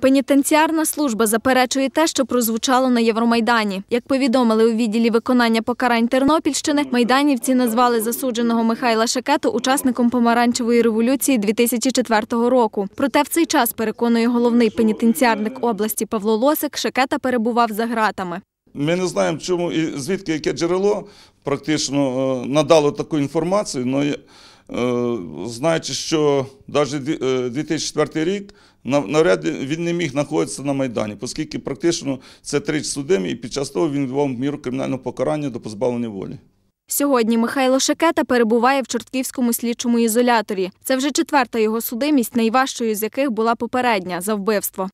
Пенітенціарна служба заперечує те, що прозвучало на Євромайдані. Як повідомили у відділі виконання покарань Тернопільщини, майданівці назвали засудженого Михайла Шакету учасником помаранчевої революції 2004 року. Проте в цей час переконує головний пенітенціарник області Павло Лосик, Шакета перебував за гратами. Ми не знаємо, чому і звідки яке джерело практично е, надало таку інформацію. але Е, знаючи, що навіть е, 2004 рік навряд він не міг знаходитися на Майдані, оскільки практично це тричі судим і під час того він відбував міру кримінального покарання до позбавлення волі. Сьогодні Михайло Шакета перебуває в Чортківському слідчому ізоляторі. Це вже четверта його судимість, найважчою з яких була попередня за вбивство.